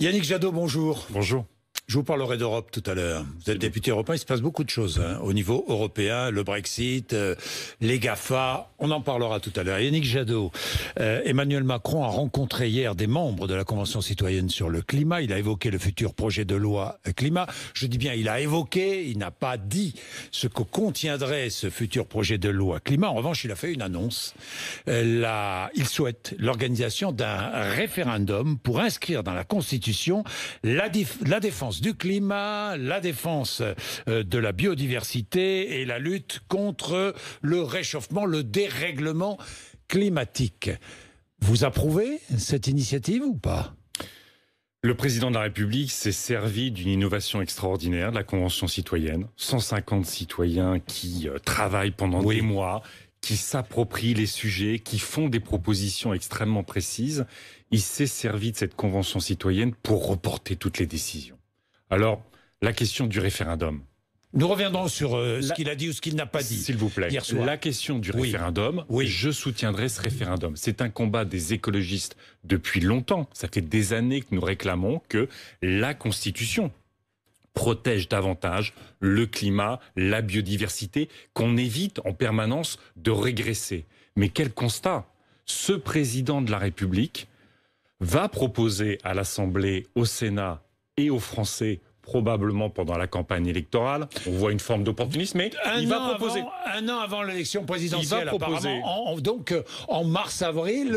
Yannick Jadot, bonjour. Bonjour. Je vous parlerai d'Europe tout à l'heure. Vous êtes député européen, il se passe beaucoup de choses hein, au niveau européen, le Brexit, euh, les GAFA, on en parlera tout à l'heure. Yannick Jadot, euh, Emmanuel Macron a rencontré hier des membres de la Convention citoyenne sur le climat, il a évoqué le futur projet de loi euh, climat. Je dis bien, il a évoqué, il n'a pas dit ce que contiendrait ce futur projet de loi climat. En revanche, il a fait une annonce. Il souhaite l'organisation d'un référendum pour inscrire dans la Constitution la, la défense du climat, la défense euh, de la biodiversité et la lutte contre le réchauffement, le dérèglement climatique. Vous approuvez cette initiative ou pas le président de la République s'est servi d'une innovation extraordinaire de la Convention citoyenne. 150 citoyens qui euh, travaillent pendant des mois, qui s'approprient les sujets, qui font des propositions extrêmement précises. Il s'est servi de cette Convention citoyenne pour reporter toutes les décisions. Alors, la question du référendum. Nous reviendrons sur euh, ce qu'il a dit ou ce qu'il n'a pas dit. S'il vous plaît. Hier La question du référendum. Je soutiendrai ce référendum. C'est un combat des écologistes depuis longtemps. Ça fait des années que nous réclamons que la Constitution protège davantage le climat, la biodiversité, qu'on évite en permanence de régresser. Mais quel constat Ce président de la République va proposer à l'Assemblée, au Sénat et aux Français probablement pendant la campagne électorale. On voit une forme d'opportunisme, un il va proposer. un an avant l'élection présidentielle, il va proposer. donc euh, en mars-avril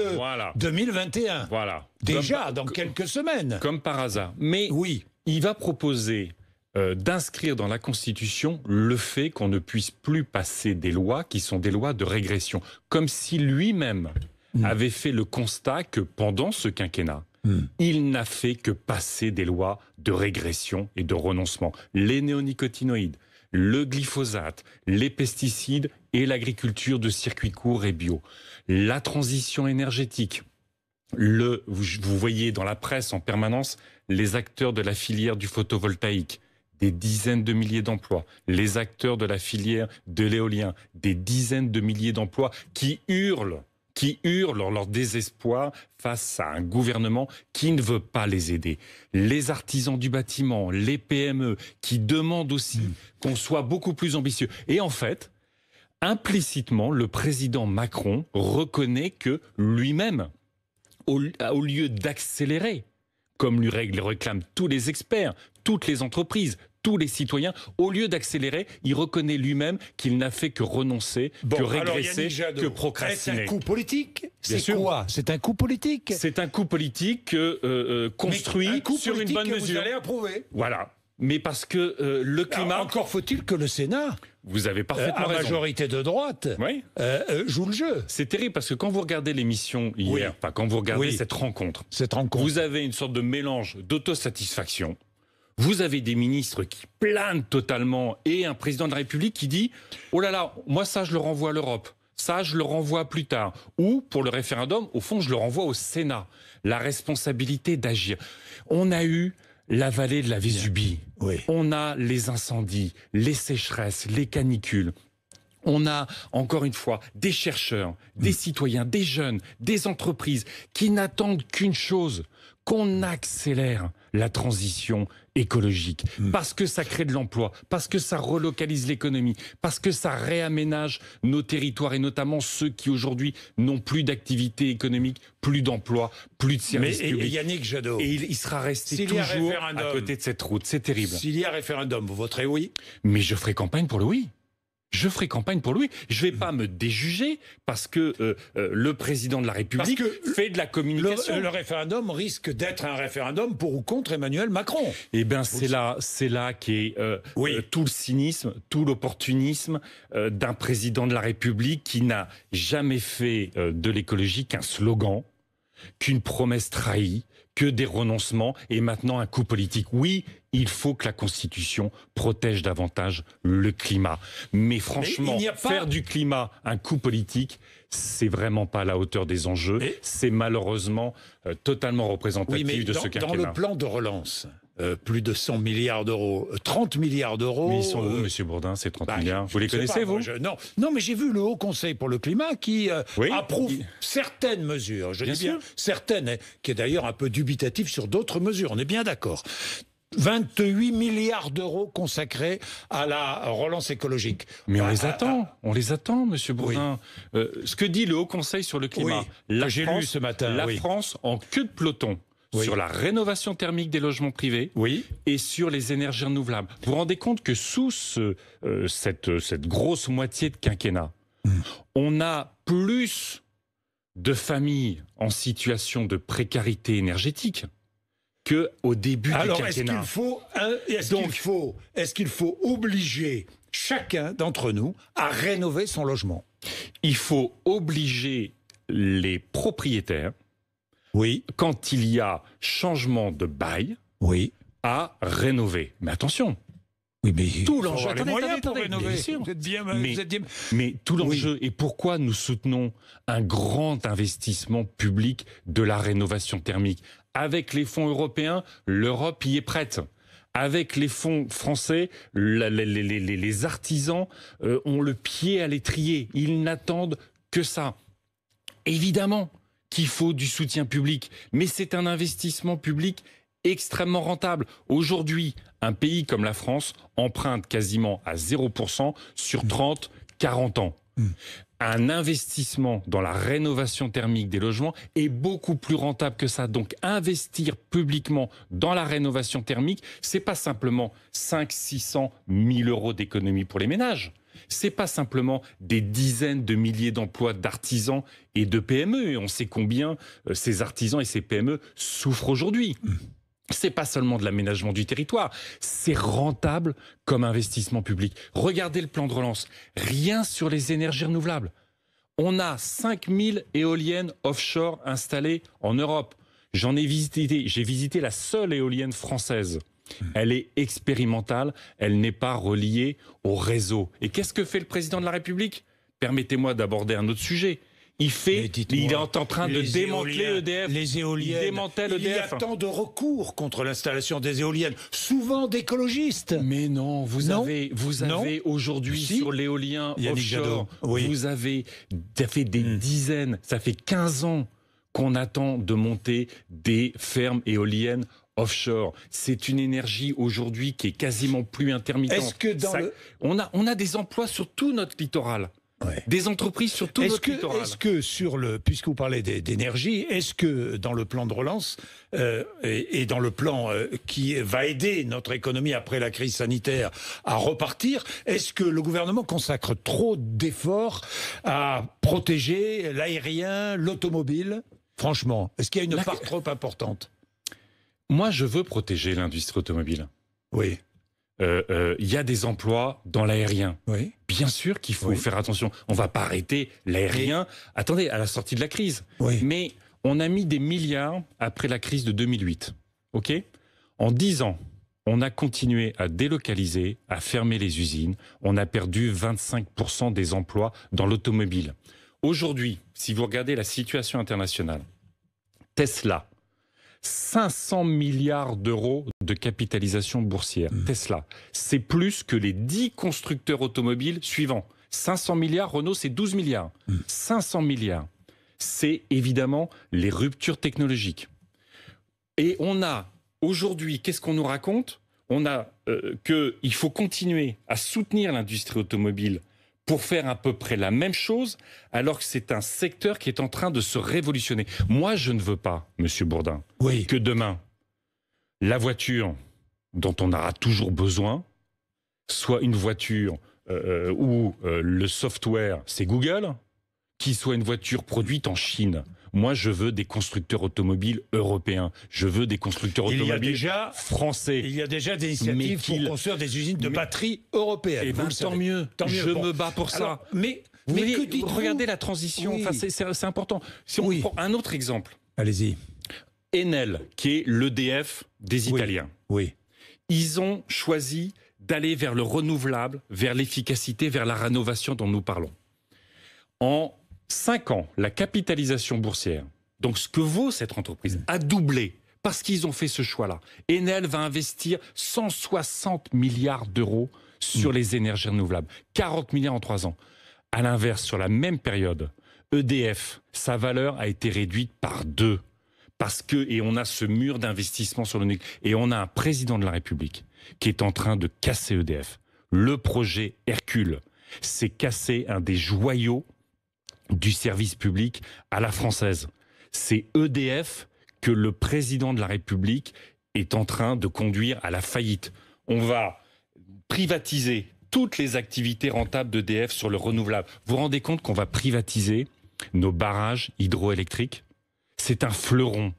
2021. Euh, voilà. Déjà, dans quelques semaines. Comme par hasard. Mais oui. il va proposer euh, d'inscrire dans la Constitution le fait qu'on ne puisse plus passer des lois qui sont des lois de régression. Comme si lui-même hmm. avait fait le constat que pendant ce quinquennat, Hmm. Il n'a fait que passer des lois de régression et de renoncement. Les néonicotinoïdes, le glyphosate, les pesticides et l'agriculture de circuit court et bio. La transition énergétique. Le, vous voyez dans la presse en permanence les acteurs de la filière du photovoltaïque, des dizaines de milliers d'emplois, les acteurs de la filière de l'éolien, des dizaines de milliers d'emplois qui hurlent qui hurlent leur désespoir face à un gouvernement qui ne veut pas les aider. Les artisans du bâtiment, les PME, qui demandent aussi qu'on soit beaucoup plus ambitieux. Et en fait, implicitement, le président Macron reconnaît que lui-même, au, au lieu d'accélérer, comme lui réclament tous les experts, toutes les entreprises, tous les citoyens. Au lieu d'accélérer, il reconnaît lui-même qu'il n'a fait que renoncer, que régresser, que procrastiner. C'est un coup politique C'est quoi C'est un coup politique C'est un coup politique euh, euh, construit sur une bonne mesure. Vous approuver. Voilà. Mais parce que euh, le climat. encore faut-il que le Sénat. Vous avez parfaitement à majorité de droite oui. joue le jeu. C'est terrible parce que quand vous regardez l'émission hier, pas quand vous regardez cette rencontre, cette rencontre, vous avez une sorte de mélange d'autosatisfaction vous avez des ministres qui planent totalement et un président de la République qui dit Oh là là, moi ça je le renvoie à l'Europe. Ça, je le renvoie plus tard. Ou, pour le référendum, au fond, je le renvoie au Sénat. La responsabilité d'agir. On a eu la vallée de la Vésubie. On a les incendies, les sécheresses, les canicules. On a, encore une fois, des chercheurs, des mm. citoyens, des jeunes, des entreprises qui n'attendent qu'une chose, qu'on accélère la transition écologique, hmm. parce que ça crée de l'emploi, parce que ça relocalise l'économie, parce que ça réaménage nos territoires et notamment ceux qui aujourd'hui n'ont plus d'activité économique, plus d'emploi, plus de services publics. Et, Yannick Jadot. Et il, il sera resté toujours à côté de cette route. C'est terrible. S'il y a référendum, vous voterez oui Mais je ferai campagne pour le oui je ferai campagne pour lui. Je ne vais pas me déjuger parce que euh, euh, le président de la République fait de la communication. Le, référendum risque d'être un référendum pour ou contre Emmanuel Macron. Eh bien, c'est là, c'est là qu'est euh, euh, tout le cynisme, tout l'opportunisme d'un président de la République qui n'a jamais fait de l'écologie qu'un slogan, qu'une promesse trahie, que des renoncements et maintenant un coup politique. Oui, il faut que la Constitution protège davantage le climat. Mais franchement, faire du climat un coup politique, c'est vraiment pas à la hauteur des enjeux. C'est malheureusement euh, totalement représentatif de dans, ce Dans le plan de relance, euh, plus de 100 milliards d'euros, 30 euh, milliards d'euros. Mais ils Bourdin, ces 30 bah, milliards Vous les connaissez, vous non, non, mais j'ai vu le Haut Conseil pour le climat qui approuve certaines mesures. Je dis bien certaines, hein, qui est d'ailleurs un peu dubitatif sur d'autres mesures. On est bien d'accord. 28 milliards d'euros consacrés à la relance écologique. Mais on bah, les attend, euh, euh, on les attend, Monsieur Bourdin. Euh, ce que dit le Haut Conseil sur le climat, la j'ai lu ce matin, la France en queue de peloton. Sur la rénovation thermique des logements privés et sur les énergies renouvelables. Vous vous rendez compte que sous cette, grosse moitié de quinquennat, hmm. on a plus de familles en situation de précarité énergétique qu'au début du quinquennat. Alors, est-ce qu'il faut, qu'il faut obliger chacun d'entre nous à rénover son logement Il faut obliger les propriétaires, oui. quand il y a changement de bail, oui. à rénover. Mais attention, mais tout l'enjeu. tout l'enjeu et pourquoi nous soutenons un grand investissement public de la rénovation thermique avec les fonds européens. L'Europe y est prête. Avec les fonds français, les, artisans euh, ont le pied à l'étrier. Ils n'attendent que ça. Évidemment qu'il faut du soutien public, mais c'est un investissement public extrêmement rentable. Aujourd'hui, un pays comme la France emprunte quasiment à 0% sur 30, 40 ans. un investissement dans la rénovation thermique des logements est beaucoup plus rentable que ça. Donc investir publiquement dans la rénovation thermique, c'est pas simplement 5 600 000 euros d'économie pour les ménages. C'est pas simplement des dizaines de milliers d'emplois d'artisans et de PME. Et on sait combien euh, ces artisans et ces PME souffrent aujourd'hui c'est pas seulement de l'aménagement du territoire, c'est rentable comme investissement public. Regardez le plan de relance, rien sur les énergies renouvelables. On a 5000 éoliennes offshore installées en Europe. J'en ai visité, j'ai visité la seule éolienne française. Hmm. Elle est expérimentale, elle n'est pas reliée au réseau. Et qu'est-ce que fait le président de la République Permettez-moi d'aborder un autre sujet. Il est en train de démanteler EDF. E Les éoliennes. Il EDF. Il y a e tant de recours contre l'installation des éoliennes, souvent d'écologistes. Mais non, vous avez, vous avez aujourd'hui sur l'éolien offshore, vous avez, ça fait des hmm. dizaines, ça fait 15 ans qu'on attend de monter des fermes éoliennes offshore. C'est une énergie aujourd'hui qui est quasiment plus intermittente. on, a, on a des emplois sur tout notre littoral. Des entreprises sur tout Est-ce que puisque vous parlez d'énergie, est-ce que dans le plan de relance euh, et, dans le plan euh, qui va aider notre économie après la crise sanitaire à repartir, est-ce que le gouvernement consacre trop d'efforts à protéger l'aérien, l'automobile Franchement, est-ce qu'il y a une part trop importante Moi, je veux protéger l'industrie automobile. Oui il euh, euh, y a des emplois dans l'aérien. Bien sûr qu'il faut faire attention. On va pas arrêter l'aérien. Attendez, à la sortie de la crise. Mais on a mis des milliards après la crise de 2008. OK En 10 ans, on a continué à délocaliser, à fermer les usines. On a perdu 25% des emplois dans l'automobile. Aujourd'hui, si vous regardez la situation internationale, Tesla, 500 milliards d'euros de capitalisation boursière. Mmh. Tesla, c'est plus que les 10 constructeurs automobiles suivants. 500 milliards, Renault, c'est 12 milliards. 500 mmh. milliards. C'est évidemment les ruptures technologiques. Et on a aujourd'hui, qu'est-ce qu'on nous raconte On a euh, qu'il faut continuer à soutenir l'industrie automobile pour faire à peu près la même chose, alors que c'est un secteur qui est en train de se révolutionner. Moi, je ne veux pas, Monsieur Bourdin, que demain, la voiture dont on aura toujours besoin soit une voiture euh, euh, où euh, le software, c'est Google, qui soit une voiture produite en Chine. Moi, je veux des constructeurs automobiles européens. Je veux des constructeurs automobiles français. Il y a déjà des initiatives pour construire des usines de batteries européennes. Et hein, tant, mieux, Je me bats pour ça. mais, regardez la transition. Enfin, c'est important. Si on prend un autre exemple. Allez-y. Enel, qui est l'EDF des Italiens. Oui. Ils ont choisi d'aller vers le renouvelable, vers l'efficacité, vers la rénovation dont nous parlons. En Cinq ans, la capitalisation boursière, donc ce que vaut cette entreprise, a doublé parce qu'ils ont fait ce choix-là. Enel va investir 160 milliards d'euros sur mm. les énergies renouvelables, 40 milliards en 3 ans. À l'inverse, sur la même période, EDF, sa valeur a été réduite par deux. Parce que, et on a ce mur d'investissement sur le nucléaire, et on a un président de la République qui est en train de casser EDF. Le projet Hercule, c'est casser un des joyaux du service public à la française. C'est EDF que le président de la République est en train de conduire à la faillite. On va privatiser toutes les activités rentables d'EDF sur le renouvelable. Vous vous rendez compte qu'on va privatiser nos barrages hydroélectriques C'est un fleuron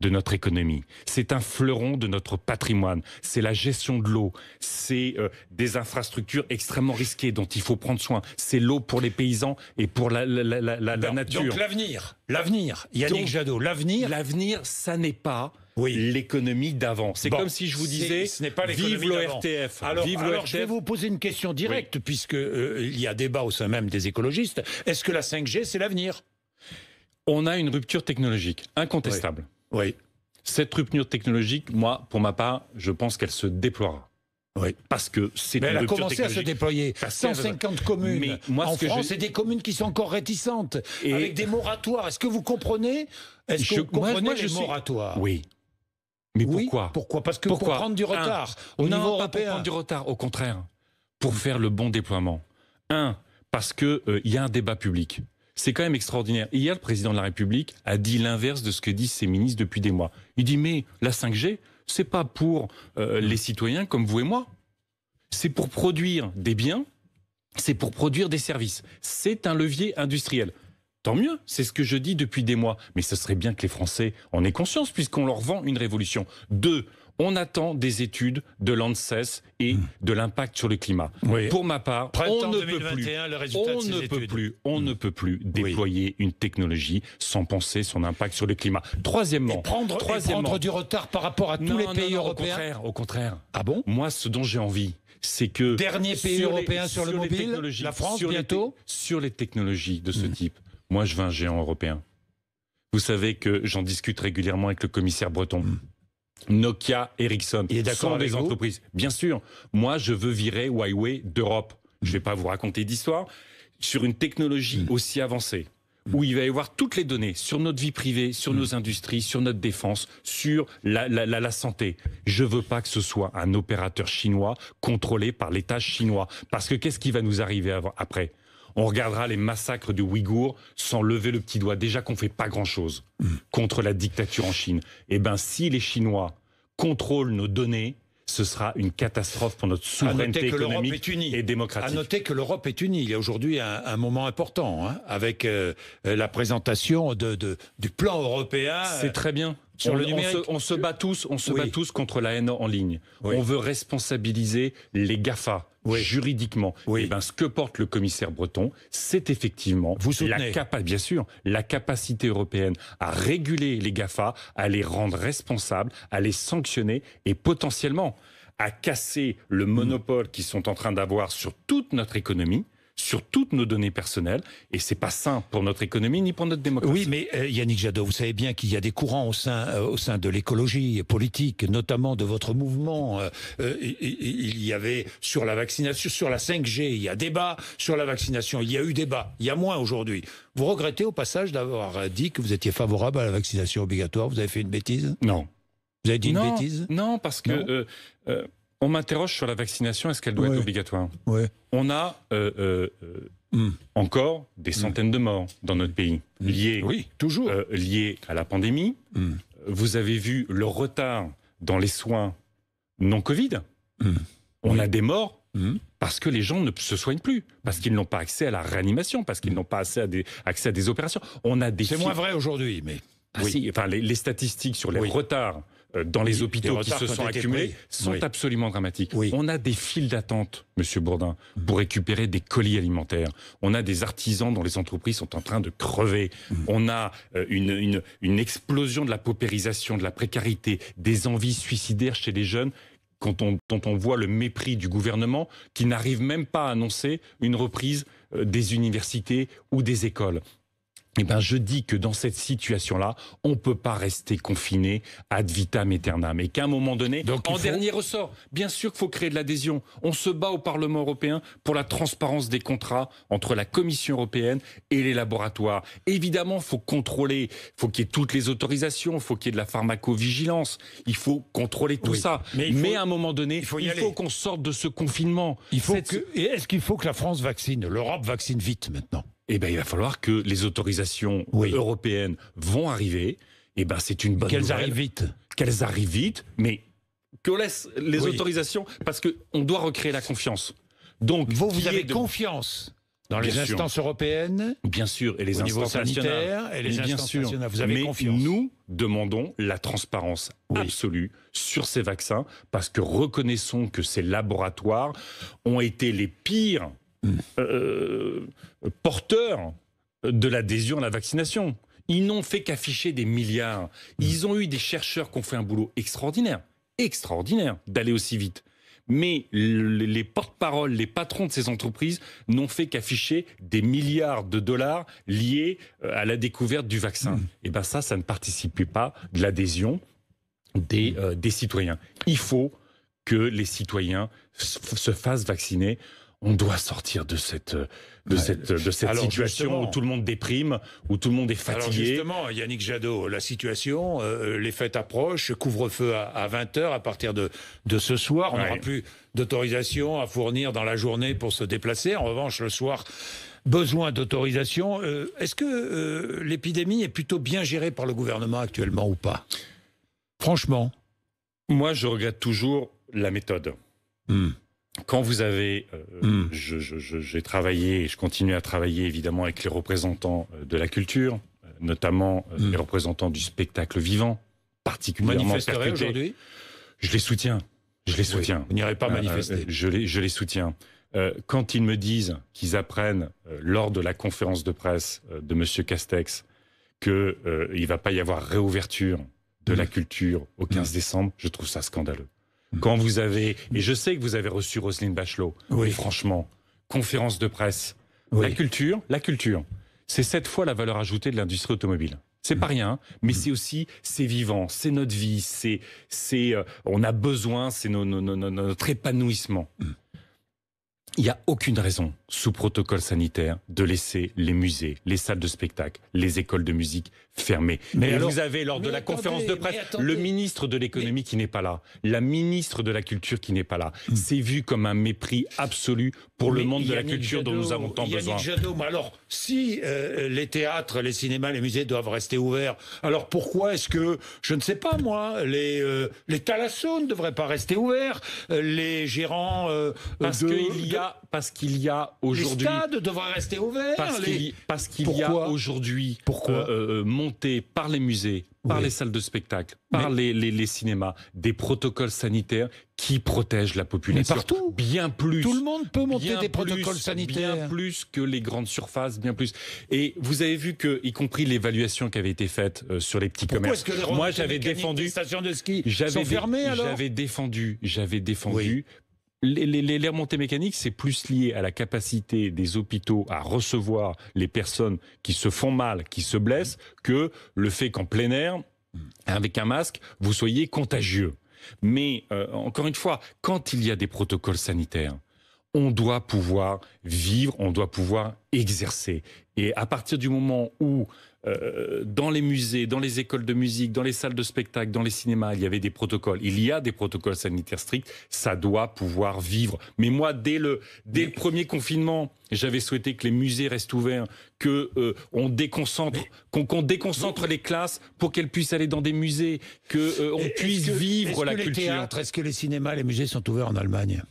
de notre économie. C'est un fleuron de notre patrimoine. C'est la gestion de l'eau. C'est euh, des infrastructures extrêmement risquées dont il faut prendre soin. C'est l'eau pour les paysans et pour la, bah, nature. Donc l'avenir, l'avenir. Yannick Jadot, l'avenir. L'avenir, ça n'est pas. L'économie d'avant. C'est comme si je vous disais, ce n'est pas vive l'ORTF. Alors, je vais vous poser une question directe, puisqu'il puisque euh, y a débat au sein même des écologistes. Est-ce que la 5G, c'est l'avenir On a une rupture technologique incontestable. Oui. Cette rupture technologique, moi, pour ma part, je pense qu'elle se déploiera. Oui. Parce que c'est Mais elle a commencé à se déployer. 150 communes. Mais moi, en France, c'est des communes qui sont encore réticentes, Et... avec des moratoires. Est-ce que vous comprenez Est-ce que vous comprenez les moratoires Oui. Mais pourquoi Pourquoi Parce que pourquoi pour prendre du retard au niveau européen. prendre du retard, au contraire, pour faire le bon déploiement. Un, parce qu'il euh, y a un débat public. C'est quand même extraordinaire. Hier, le président de la République a dit l'inverse de ce que disent ses ministres depuis des mois. Il dit mais la 5G, c'est pas pour euh, les citoyens comme vous et moi. C'est pour produire des biens, c'est pour produire des services. C'est un levier industriel. Tant mieux, c'est ce que je dis depuis des mois. Mais ce serait bien que les Français en aient conscience puisqu'on leur vend une révolution. Deux, on attend des études de l'ANSES et hmm. de l'impact sur le climat. Pour ma part, on ne peut plus, on ne hmm. peut plus, déployer une technologie sans penser son impact sur le climat. Troisièmement, et prendre, du retard par rapport à tous les pays européens. Au contraire, Ah bon Moi, ce dont j'ai envie, c'est que dernier pays européen sur le la France bientôt, sur les technologies de ce hmm. type. Moi, je veux un géant européen. Vous savez que j'en discute régulièrement avec le commissaire breton. Nokia, Ericsson Il est sont des entreprises. Bien sûr, moi je veux virer Huawei d'Europe. Je ne vais pas vous raconter d'histoire sur une technologie mm. aussi avancée où il va y avoir toutes les données sur notre vie privée, sur mm. nos industries, sur notre défense, sur la, santé. Je ne veux pas que ce soit un opérateur chinois contrôlé par l'État chinois. Parce que qu'est-ce qui va nous arriver après on regardera les massacres du Ouïghour sans lever le petit doigt. Déjà qu'on fait pas grand-chose contre la dictature en Chine. Eh bien, si les Chinois contrôlent nos données, ce sera une catastrophe pour notre souveraineté économique et démocratique. À noter que l'Europe est unie. Il y a aujourd'hui un, moment important hein, avec euh, la présentation du plan européen. C'est très bien on, le On, se, bat tous, on se bat tous contre la haine en ligne. On veut responsabiliser les Gafa. juridiquement. Oui. Et eh ben, ce que porte le commissaire Breton, c'est effectivement Vous la bien sûr, la capacité européenne à réguler les GAFA, à les rendre responsables, à les sanctionner et potentiellement à casser le monopole qu'ils sont en train d'avoir sur toute notre économie sur toutes nos données personnelles. Et c'est pas sain pour notre économie ni pour notre démocratie. Oui, mais euh, Yannick Jadot, vous savez bien qu'il y a des courants au sein, euh, au sein de l'écologie politique, notamment de votre mouvement. Euh, il y avait sur la vaccination, sur la 5G, il y a débat sur la vaccination. Il y a eu débat. Il y a moins aujourd'hui. Vous regrettez au passage d'avoir dit que vous étiez favorable à la vaccination obligatoire. Vous avez fait une bêtise Non. Vous avez dit une bêtise Non, parce que on m'interroge sur la vaccination, est-ce qu'elle doit être obligatoire On a euh, euh, mm. euh, encore des mm. centaines de morts dans notre pays, mm. liés, toujours. liés à la pandémie. Vous avez vu le retard dans les soins non Covid. On a des morts parce que les gens ne se soignent plus, parce qu'ils n'ont pas accès à la réanimation, parce qu'ils n'ont pas accès à, des, des opérations. On a des. C'est moins vrai aujourd'hui, mais. Ah oui. enfin, les, statistiques sur les retards euh, dans les hôpitaux qui se sont accumulés sont absolument dramatiques. On a des files d'attente, Monsieur Bourdin, pour récupérer des colis alimentaires. On a des artisans dont les entreprises sont en train de crever. Mm. On a euh, une, explosion de la paupérisation, de la précarité, des envies suicidaires chez les jeunes quand dont on voit le mépris du gouvernement qui n'arrive même pas à annoncer une reprise euh, des universités ou des écoles eh ben, je dis que dans cette situation-là, on peut pas rester confiné ad vitam aeternam. Et qu'à un moment donné, en dernier ressort, bien sûr qu'il faut créer de l'adhésion. On se bat au Parlement européen pour la transparence des contrats entre la Commission européenne et les laboratoires. Évidemment, il faut contrôler, faut il qu'il y ait toutes les autorisations, faut il qu'il y ait de la pharmacovigilance, il faut contrôler tout ça. Mais, à un moment donné, il faut, qu'on sorte de ce confinement. Il Est-ce qu'il faut que la France vaccine L'Europe vaccine vite maintenant eh ben, il va falloir que les autorisations européennes vont arriver. Eh ben, c'est une bonne Qu'elles arrivent vite. Qu'elles arrivent vite, mais qu'on laisse les autorisations, parce qu'on doit recréer la confiance. Donc, vous, vous avez confiance dans les instances européennes Bien sûr, et les instances nationales. Et les bien instances sûr. Nationales. Vous avez Mais Nous demandons la transparence absolue sur ces vaccins parce que reconnaissons que ces laboratoires ont été les pires euh, euh, porteurs de l'adhésion à la vaccination. Ils n'ont fait qu'afficher des milliards. Ils ont eu des chercheurs qui ont fait un boulot extraordinaire, extraordinaire d'aller aussi vite. Mais les porte-paroles, les patrons de ces entreprises n'ont fait qu'afficher des milliards de dollars liés euh, à la découverte du vaccin. Et eh bien ça, ça ne participe pas de l'adhésion des citoyens. Il faut que les citoyens se fassent vacciner on doit sortir de cette, euh, euh, de cette, de situation où tout le monde déprime, où tout le monde est fatigué. Alors justement, Yannick Jadot, la situation, euh, les fêtes approchent, couvre-feu à, 20h à partir de, de ce soir. On n'aura plus d'autorisation à fournir dans la journée pour se déplacer. En revanche, le soir, besoin d'autorisation. Est-ce que l'épidémie est plutôt bien gérée par le gouvernement actuellement ou pas Franchement. Moi, je regrette toujours la méthode. Hmm quand vous avez, euh, hmm. j'ai travaillé et je continue à travailler évidemment avec les représentants euh, de la culture, euh, notamment hmm. les représentants du spectacle vivant, particulièrement aujourd'hui. Je les soutiens. Je les soutiens. vous n'irez pas manifester. je, les, je les soutiens. quand ils me disent qu'ils apprennent lors de la conférence de presse de Monsieur Castex qu'il ne va pas y avoir réouverture de la hmm. culture au 15 décembre, je trouve ça scandaleux. Quand vous avez, et je sais que vous avez reçu Roselyne Bachelot, oui. franchement, conférence de presse, la culture, la culture, c'est cette fois la valeur ajoutée de l'industrie automobile. C'est pas rien, mais c'est aussi, c'est vivant, c'est notre vie, c'est, c'est, euh, on a besoin, c'est notre épanouissement. Il n'y a aucune raison sous protocole sanitaire, de laisser les musées, les salles de spectacle, les écoles de musique fermées. Mais vous avez, lors de la conférence de presse, le ministre de l'économie qui n'est pas là, la ministre de la culture qui n'est pas là. Mm. C'est vu comme un mépris absolu pour le monde de la culture dont nous avons tant besoin. alors, si euh, les théâtres, les cinémas, les musées doivent rester ouverts, alors pourquoi est-ce que, je ne sais pas moi, les, euh, les ne devraient pas rester ouverts, euh, les gérants... Euh, parce qu'il y a... Parce qu'il y a aujourd'hui. Les stades devraient rester ouverts. Parce qu'il y a aujourd'hui euh, euh, euh, monté par les musées, par les salles de spectacle, par les, cinémas, des protocoles sanitaires qui protègent la population. Mais partout. Bien plus. Tout le monde peut monter des protocoles sanitaires. Bien plus que les grandes surfaces, bien plus. Et vous avez vu que, y compris l'évaluation qui avait été faite sur les petits commerces. Moi, j'avais défendu. Les de ski j'avais, J'avais défendu, j'avais défendu les, les, remontées mécaniques, c'est plus lié à la capacité des hôpitaux à recevoir les personnes qui se font mal, qui se blessent, que le fait qu'en plein air, avec un masque, vous soyez contagieux. Mais euh, encore une fois, quand il y a des protocoles sanitaires, on doit pouvoir vivre, on doit pouvoir exercer. Et à partir du moment où euh, dans les musées, dans les écoles de musique, dans les salles de spectacle, dans les cinémas, il y avait des protocoles. Il y a des protocoles sanitaires stricts. Ça doit pouvoir vivre. Mais moi, dès le, dès le premier confinement, j'avais souhaité que les musées restent ouverts, que euh, on déconcentre, qu'on déconcentre les classes pour qu'elles puissent aller dans des musées, que euh, on puisse vivre la culture. Est-ce que les cinémas, les musées sont ouverts en Allemagne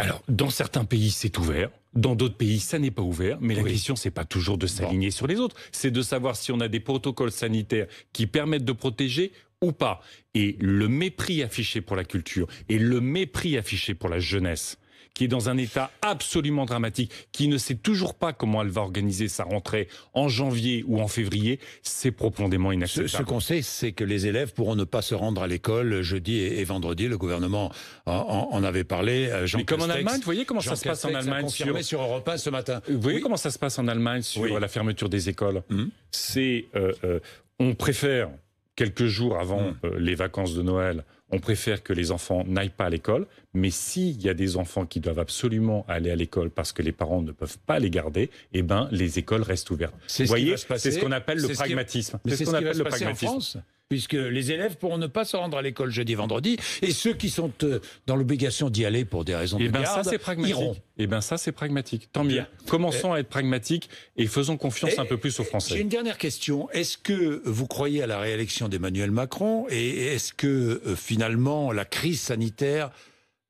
alors, dans certains pays, c'est ouvert. Dans d'autres pays, ça n'est pas ouvert, mais la question, c'est pas toujours de s'aligner sur les autres, c'est de savoir si on a des protocoles sanitaires qui permettent de protéger ou pas. Et le mépris affiché pour la culture et le mépris affiché pour la jeunesse, qui est dans un état absolument dramatique, qui ne sait toujours pas comment elle va organiser sa rentrée en janvier ou en février, c'est profondément inacceptable. Ce, conseil qu'on sait, c'est que les élèves pourront ne pas se rendre à l'école jeudi et, vendredi. Le gouvernement en, avait parlé. Euh, Jean Mais comme en Allemagne, vous voyez comment ça se passe en Allemagne. Confirmé sur, Europe 1 ce matin. Vous voyez comment ça se passe en Allemagne sur la fermeture des écoles hmm. C'est euh, euh, on préfère quelques jours avant hmm. les vacances de Noël, on préfère que les enfants n'aillent pas à l'école, mais s'il y a des enfants qui doivent absolument aller à l'école parce que les parents ne peuvent pas les garder, eh ben, les écoles restent ouvertes. Vous voyez, c'est ce qu'on appelle le pragmatisme. C'est ce qu'on appelle le pragmatisme puisque les élèves pourront ne pas se rendre à l'école jeudi, vendredi, et ceux qui sont euh, dans l'obligation d'y aller pour des raisons et eh de ben garde, pragmatique. iront. Et eh bien ça, c'est pragmatique. Tant mieux. Commençons eh. à être pragmatiques et faisons confiance un peu plus aux Français. J'ai une dernière question. Est-ce que vous croyez à la réélection d'Emmanuel Macron et est-ce que euh, finalement la crise sanitaire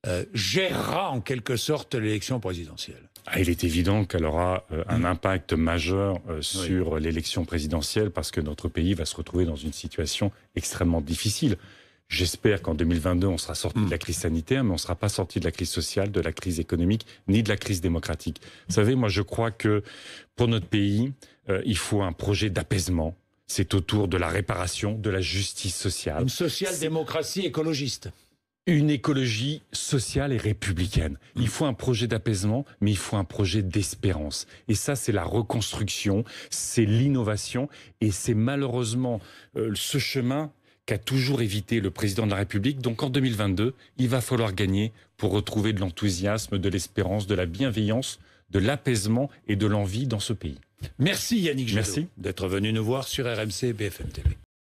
euh, gérera en quelque sorte l'élection présidentielle. Ah, il est évident qu'elle aura euh, un mm. impact majeur euh, sur l'élection présidentielle parce que notre pays va se retrouver dans une situation extrêmement difficile. J'espère qu'en 2022, on sera sorti de la mm. crise sanitaire, mais on ne sera pas sorti de la crise sociale, de la crise économique, ni de la crise démocratique. Vous savez, moi, je crois que pour notre pays, il faut un projet d'apaisement. C'est autour de la réparation, de la justice sociale. Une social-démocratie écologiste une écologie sociale et républicaine. Il faut un projet d'apaisement, mais il faut un projet d'espérance. Et ça, c'est la reconstruction, c'est l'innovation, et c'est malheureusement euh, ce chemin qu'a toujours évité le président de la République. Donc en 2022, il va falloir gagner pour retrouver de l'enthousiasme, de l'espérance, de la bienveillance, de l'apaisement et de l'envie dans ce pays. Merci Yannick Jadot d'être venu nous voir sur RMC et BFM TV.